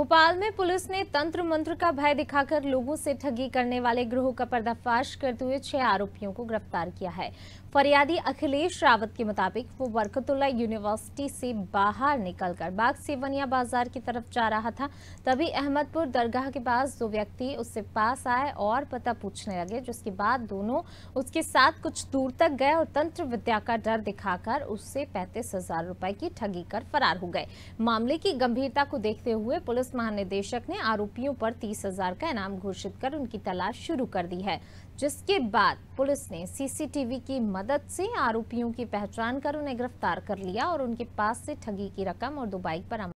भोपाल में पुलिस ने तंत्र मंत्र का भय दिखाकर लोगों से ठगी करने वाले ग्रोह का पर्दाफाश करते हुए छह आरोपियों को गिरफ्तार किया है फरियादी अखिलेश रावत के मुताबिक वो बरकतुल्ला यूनिवर्सिटी से बाहर निकलकर बाग सेवनिया बाजार की तरफ जा रहा था तभी अहमदपुर दरगाह के पास दो व्यक्ति उससे पास आए और पता पूछने लगे जिसके बाद दोनों उसके साथ कुछ दूर तक गए और तंत्र विद्या का डर दिखाकर उससे पैंतीस हजार रुपए की ठगी कर फरार हो गए मामले की गंभीरता को देखते हुए पुलिस पुलिस महानिदेशक ने आरोपियों पर तीस हजार का इनाम घोषित कर उनकी तलाश शुरू कर दी है जिसके बाद पुलिस ने सीसीटीवी की मदद से आरोपियों की पहचान कर उन्हें गिरफ्तार कर लिया और उनके पास से ठगी की रकम और दो बाइक पर